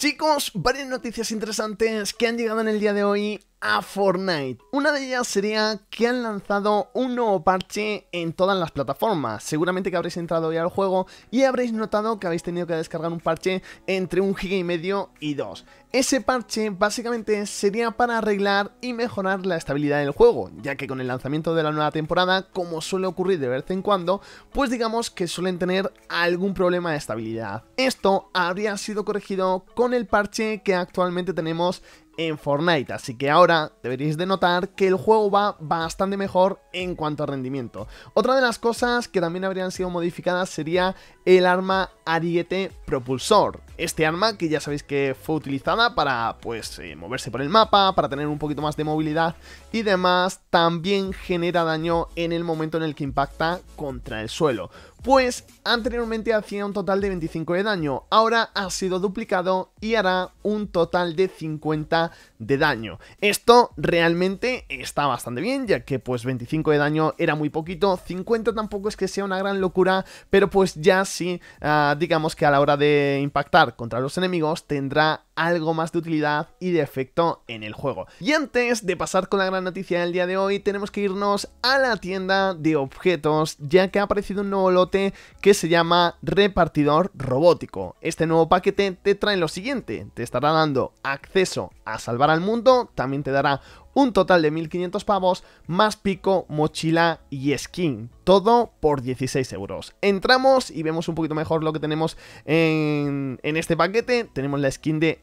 Chicos, varias noticias interesantes que han llegado en el día de hoy a Fortnite. Una de ellas sería que han lanzado un nuevo parche en todas las plataformas. Seguramente que habréis entrado ya al juego y habréis notado que habéis tenido que descargar un parche entre un giga y medio y 2. Ese parche básicamente sería para arreglar y mejorar la estabilidad del juego, ya que con el lanzamiento de la nueva temporada, como suele ocurrir de vez en cuando, pues digamos que suelen tener algún problema de estabilidad. Esto habría sido corregido con el parche que actualmente tenemos en Fortnite, así que ahora deberéis de notar que el juego va bastante mejor en cuanto a rendimiento. Otra de las cosas que también habrían sido modificadas sería el arma ariete propulsor, este arma que ya sabéis que fue utilizada para pues eh, moverse por el mapa, para tener un poquito más de movilidad y demás, también genera daño en el momento en el que impacta contra el suelo. Pues anteriormente hacía un total de 25 de daño, ahora ha sido duplicado y hará un total de 50 de daño. Esto realmente está bastante bien, ya que pues 25 de daño era muy poquito, 50 tampoco es que sea una gran locura, pero pues ya sí, ah, digamos que a la hora de impactar contra los enemigos tendrá algo más de utilidad y de efecto en el juego. Y antes de pasar con la gran noticia del día de hoy, tenemos que irnos a la tienda de objetos, ya que ha aparecido un nuevo lote que se llama Repartidor Robótico. Este nuevo paquete te trae lo siguiente, te estará dando acceso a salvar al mundo, también te dará un total de 1.500 pavos, más pico, mochila y skin. Todo por 16 euros. Entramos y vemos un poquito mejor lo que tenemos en, en este paquete. Tenemos la skin de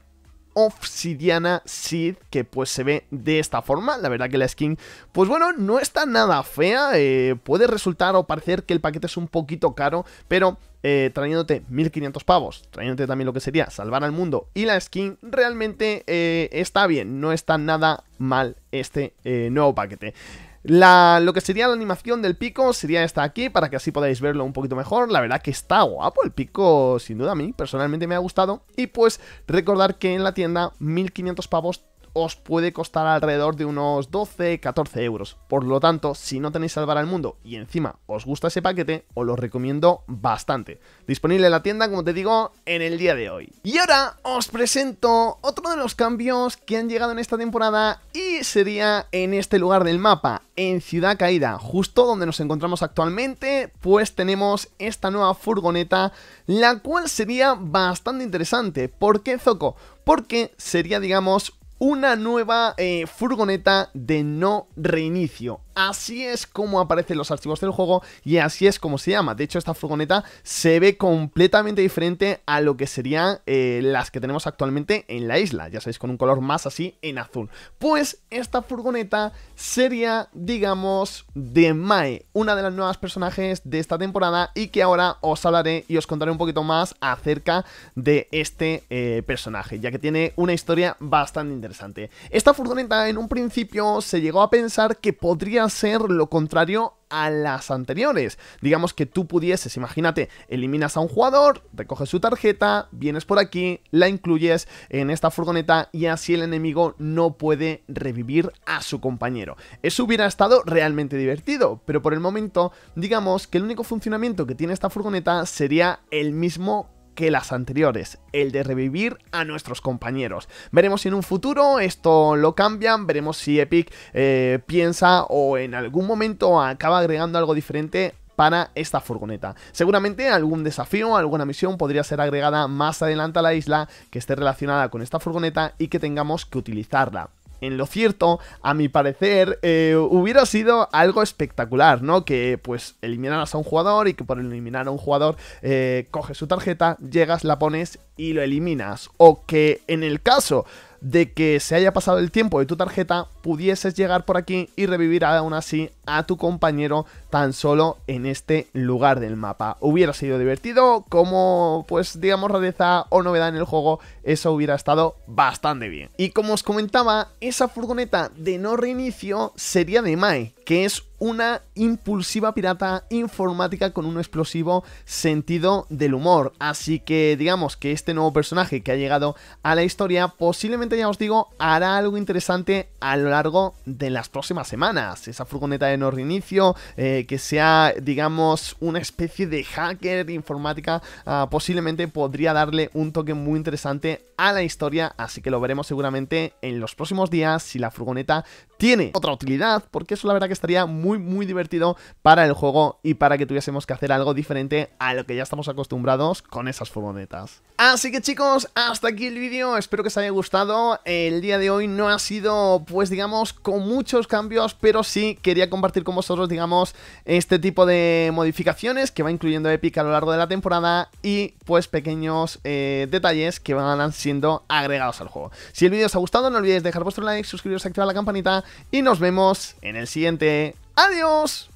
Obsidiana Seed, que pues se ve de esta forma. La verdad que la skin, pues bueno, no está nada fea. Eh, puede resultar o parecer que el paquete es un poquito caro, pero eh, trayéndote 1500 pavos, trayéndote también lo que sería salvar al mundo y la skin, realmente eh, está bien, no está nada mal este nuevo paquete lo que sería la animación del pico sería esta aquí, para que así podáis verlo un poquito mejor. La verdad que está guapo el pico, sin duda a mí, personalmente me ha gustado. Y pues recordar que en la tienda 1500 pavos os puede costar alrededor de unos 12-14 euros. Por lo tanto, si no tenéis Salvar al Mundo y encima os gusta ese paquete, os lo recomiendo bastante. Disponible en la tienda, como te digo, en el día de hoy. Y ahora os presento otro de los cambios que han llegado en esta temporada y sería en este lugar del mapa, en Ciudad Caída, justo donde nos encontramos actualmente, pues tenemos esta nueva furgoneta, la cual sería bastante interesante. ¿Por qué Zoco? Porque sería, digamos, una nueva eh, furgoneta de no reinicio así es como aparecen los archivos del juego y así es como se llama. De hecho, esta furgoneta se ve completamente diferente a lo que serían eh, las que tenemos actualmente en la isla, ya sabéis, con un color más así en azul. Pues esta furgoneta sería, digamos, de Mae, una de las nuevas personajes de esta temporada y que ahora os hablaré y os contaré un poquito más acerca de este eh, personaje, ya que tiene una historia bastante interesante. Esta furgoneta en un principio se llegó a pensar que podría ser lo contrario a las anteriores. Digamos que tú pudieses, imagínate, eliminas a un jugador, recoges su tarjeta, vienes por aquí, la incluyes en esta furgoneta y así el enemigo no puede revivir a su compañero. Eso hubiera estado realmente divertido, pero por el momento digamos que el único funcionamiento que tiene esta furgoneta sería el mismo que las anteriores, el de revivir a nuestros compañeros. Veremos si en un futuro esto lo cambian, veremos si Epic eh, piensa o en algún momento acaba agregando algo diferente para esta furgoneta. Seguramente algún desafío, alguna misión podría ser agregada más adelante a la isla que esté relacionada con esta furgoneta y que tengamos que utilizarla en lo cierto, a mi parecer, eh, hubiera sido algo espectacular, ¿no? Que pues eliminaras a un jugador y que por eliminar a un jugador eh, coges su tarjeta, llegas, la pones y lo eliminas. O que en el caso de que se haya pasado el tiempo de tu tarjeta, pudieses llegar por aquí y revivir aún así a tu compañero tan solo en este lugar del mapa. Hubiera sido divertido, como pues digamos rareza o novedad en el juego, eso hubiera estado bastante bien. Y como os comentaba, esa furgoneta de no reinicio sería de Mai, que es una impulsiva pirata informática con un explosivo sentido del humor. Así que digamos que este nuevo personaje que ha llegado a la historia posiblemente, ya os digo, hará algo interesante a lo largo de las próximas semanas. Esa furgoneta de no reinicio, eh, que sea, digamos, una especie de hacker informática, ah, posiblemente podría darle un toque muy interesante a la historia, así que lo veremos seguramente en los próximos días si la furgoneta tiene otra utilidad, porque eso la verdad que estaría muy muy divertido para el juego y para que tuviésemos que hacer algo diferente a lo que ya estamos acostumbrados con esas furgonetas. Así que chicos, hasta aquí el vídeo, espero que os haya gustado, el día de hoy no ha sido pues digamos con muchos cambios, pero sí quería compartir con vosotros digamos este tipo de modificaciones que va incluyendo Epic a lo largo de la temporada y pues pequeños eh, detalles que van a ser agregados al juego. Si el vídeo os ha gustado, no olvidéis dejar vuestro like, suscribiros, activar la campanita y nos vemos en el siguiente. ¡Adiós!